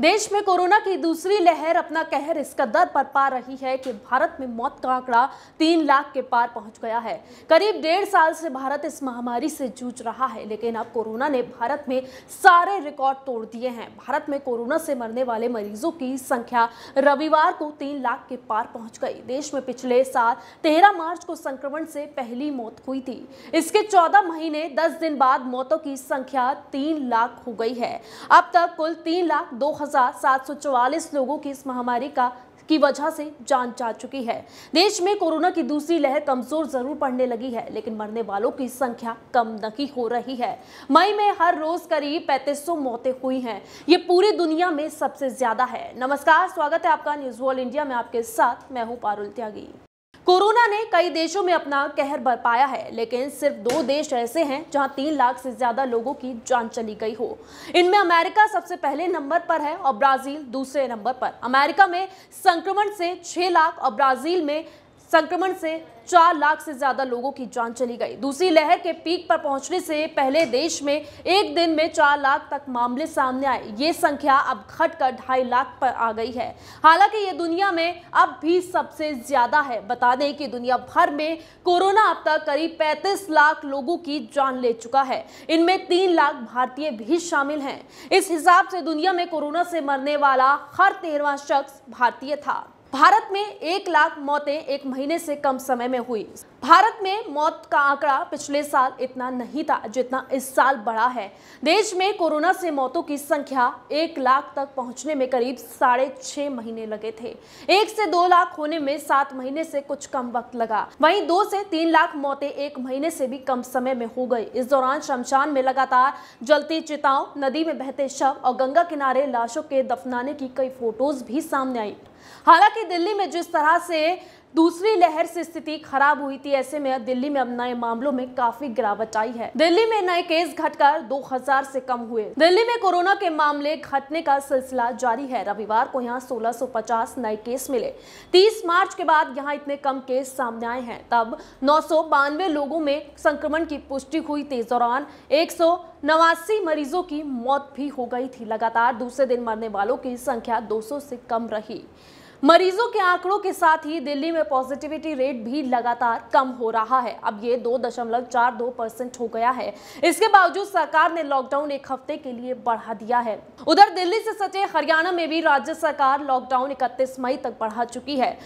देश में कोरोना की दूसरी लहर अपना कहर इस कदर पर पा रही है कि भारत में मौत का आंकड़ा तीन लाख के पार पहुंच गया है करीब डेढ़ साल से भारत इस महामारी से जूझ रहा है लेकिन अब कोरोना ने भारत में सारे रिकॉर्ड तोड़ दिए हैं भारत में कोरोना से मरने वाले मरीजों की संख्या रविवार को तीन लाख के पार पहुँच गई देश में पिछले साल तेरह मार्च को संक्रमण से पहली मौत हुई थी इसके चौदह महीने दस दिन बाद मौतों की संख्या तीन लाख हो गई है अब तक कुल तीन लाख दो 2744 लोगों की इस महामारी का की वजह से जान जा चुकी है देश में कोरोना की दूसरी लहर कमजोर जरूर पड़ने लगी है लेकिन मरने वालों की संख्या कम नहीं हो रही है मई में हर रोज करीब 3500 मौतें हुई हैं ये पूरी दुनिया में सबसे ज्यादा है नमस्कार स्वागत है आपका न्यूज वर्ल्ड इंडिया में आपके साथ मैं हूँ पारुल त्यागी कोरोना ने कई देशों में अपना कहर बरपाया है लेकिन सिर्फ दो देश ऐसे हैं जहां तीन लाख से ज्यादा लोगों की जान चली गई हो इनमें अमेरिका सबसे पहले नंबर पर है और ब्राजील दूसरे नंबर पर अमेरिका में संक्रमण से छह लाख और ब्राजील में संक्रमण से चार लाख से ज्यादा लोगों की जान चली गई दूसरी लहर के पीक पर पहुंचने से पहले देश में एक दिन में चार लाख तक मामले सामने आए ये संख्या अब घटकर ढाई लाख पर आ गई है हालांकि ये दुनिया में अब भी सबसे ज्यादा है बता दें कि दुनिया भर में कोरोना अब तक करीब 35 लाख लोगों की जान ले चुका है इनमें तीन लाख भारतीय भी शामिल है इस हिसाब से दुनिया में कोरोना से मरने वाला हर तेरवा शख्स भारतीय था भारत में एक लाख मौतें एक महीने से कम समय में हुई भारत में मौत का आंकड़ा पिछले साल इतना नहीं था जितना इस साल बढ़ा है देश में कोरोना से मौतों की संख्या एक लाख तक पहुंचने में करीब साढ़े छह महीने लगे थे एक से दो लाख होने में सात महीने से कुछ कम वक्त लगा वहीं दो से तीन लाख मौतें एक महीने से भी कम समय में हो गई इस दौरान शमशान में लगातार जलती चिताओं नदी में बहते शव और गंगा किनारे लाशों के दफनाने की कई फोटोज भी सामने आई हालांकि दिल्ली में जिस तरह से दूसरी लहर से स्थिति खराब हुई थी ऐसे में दिल्ली में अब नए मामलों में काफी गिरावट आई है दिल्ली में नए केस घटकर 2000 से कम हुए दिल्ली में कोरोना के मामले घटने का सिलसिला जारी है रविवार को यहाँ 1650 नए केस मिले 30 मार्च के बाद यहाँ इतने कम केस सामने आए हैं तब नौ लोगों में संक्रमण की पुष्टि हुई थी इस दौरान एक नवासी मरीजों की मौत भी हो गई थी लगातार दूसरे दिन मरने वालों की संख्या 200 से कम रही मरीजों के आंकड़ों के साथ ही दिल्ली में पॉजिटिविटी रेट भी लगातार कम हो रहा है अब ये दो दशमलव चार दो परसेंट हो गया है इसके बावजूद सरकार ने लॉकडाउन एक हफ्ते के लिए बढ़ा दिया है उधर दिल्ली से सचे हरियाणा में भी राज्य सरकार लॉकडाउन इकतीस मई तक बढ़ा चुकी है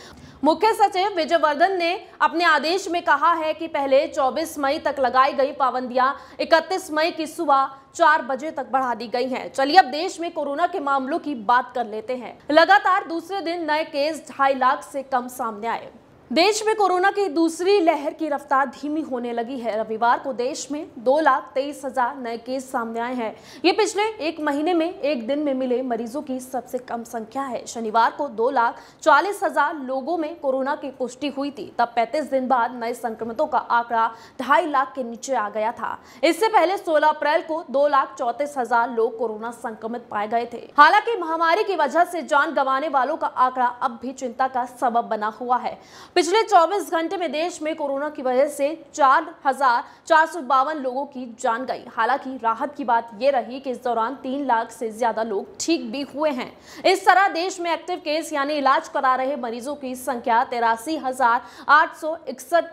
मुख्य सचिव विजय वर्धन ने अपने आदेश में कहा है कि पहले 24 मई तक लगाई गई पाबंदियां 31 मई की सुबह चार बजे तक बढ़ा दी गई हैं। चलिए अब देश में कोरोना के मामलों की बात कर लेते हैं लगातार दूसरे दिन नए केस ढाई लाख से कम सामने आए देश में कोरोना की दूसरी लहर की रफ्तार धीमी होने लगी है रविवार को देश में दो लाख तेईस हजार नए केस सामने आए हैं ये पिछले एक महीने में एक दिन में मिले मरीजों की सबसे कम संख्या है शनिवार को दो लाख चालीस हजार लोगों में कोरोना की पुष्टि हुई थी तब 35 दिन बाद नए संक्रमितों का आंकड़ा ढाई लाख के नीचे आ गया था इससे पहले सोलह अप्रैल को दो लाख चौतीस हजार लोग कोरोना संक्रमित पाए गए थे हालांकि महामारी की वजह से जान गंवाने वालों का आंकड़ा अब भी चिंता का सबब बना हुआ है पिछले 24 घंटे में देश में कोरोना की वजह से चार हजार चार सौ बावन लोगों की जान गई हालांकि राहत की बात यह रही कि इस दौरान तीन लाख से ज्यादा लोग ठीक भी हुए हैं इस तरह देश में एक्टिव केस यानी इलाज करा रहे मरीजों की संख्या तिरासी हजार आठ सौ इकसठ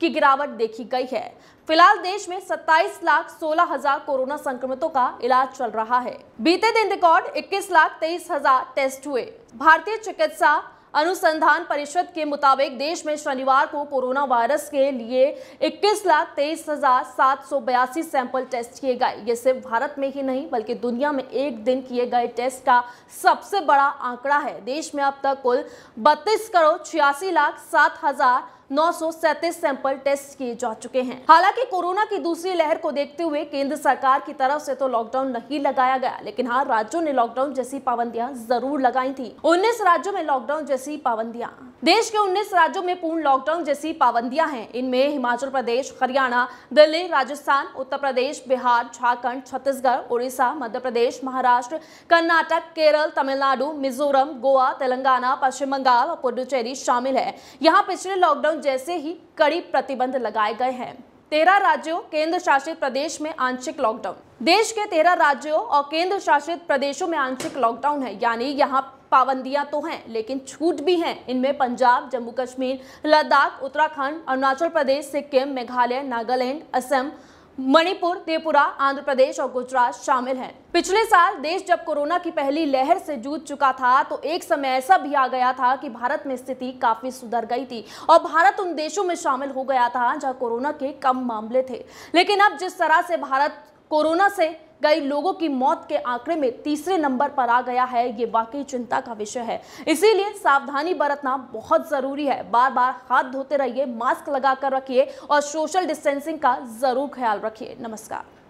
की गिरावट देखी गई है फिलहाल देश में 27 लाख सोलह हजार कोरोना संक्रमितों का इलाज चल रहा है बीते दिन रिकॉर्ड 21 लाख तेईस हजार टेस्ट हुए भारतीय चिकित्सा अनुसंधान परिषद के मुताबिक देश में शनिवार को कोरोना वायरस के लिए इक्कीस लाख तेईस हजार सात सौ बयासी सैंपल टेस्ट किए गए ये सिर्फ भारत में ही नहीं बल्कि दुनिया में एक दिन किए गए टेस्ट का सबसे बड़ा आंकड़ा है देश में अब तक कुल बत्तीस करोड़ छियासी लाख सात हजार नौ सैंपल टेस्ट किए जा चुके हैं हालांकि कोरोना की दूसरी लहर को देखते हुए केंद्र सरकार की तरफ से तो लॉकडाउन नहीं लगाया गया लेकिन हाँ राज्यों ने लॉकडाउन जैसी पाबंदियां जरूर लगाई थी उन्नीस राज्यों में लॉकडाउन जैसी पाबंदियां देश के उन्नीस राज्यों में पूर्ण लॉकडाउन जैसी पाबंदियां हैं इनमें हिमाचल प्रदेश हरियाणा दिल्ली राजस्थान उत्तर प्रदेश बिहार झारखंड छत्तीसगढ़ उड़ीसा मध्य प्रदेश महाराष्ट्र कर्नाटक केरल तमिलनाडु मिजोरम गोवा तेलंगाना पश्चिम बंगाल और पुडुचेरी शामिल है यहाँ पिछले लॉकडाउन लॉकडाउन जैसे ही कड़ी प्रतिबंध लगाए गए हैं तेरह राज्यों केंद्र शासित प्रदेश में आंशिक लॉकडाउन देश के तेरह राज्यों और केंद्र शासित प्रदेशों में आंशिक लॉकडाउन है यानी यहाँ पाबंदियां तो हैं लेकिन छूट भी हैं इनमें पंजाब जम्मू कश्मीर लद्दाख उत्तराखंड अरुणाचल प्रदेश सिक्किम मेघालय नागालैंड असम मणिपुर त्रिपुरा आंध्र प्रदेश और गुजरात शामिल हैं पिछले साल देश जब कोरोना की पहली लहर से जूझ चुका था तो एक समय ऐसा भी आ गया था कि भारत में स्थिति काफी सुधर गई थी और भारत उन देशों में शामिल हो गया था जहां कोरोना के कम मामले थे लेकिन अब जिस तरह से भारत कोरोना से कई लोगों की मौत के आंकड़े में तीसरे नंबर पर आ गया है ये वाकई चिंता का विषय है इसीलिए सावधानी बरतना बहुत ज़रूरी है बार बार हाथ धोते रहिए मास्क लगा रखिए और सोशल डिस्टेंसिंग का ज़रूर ख्याल रखिए नमस्कार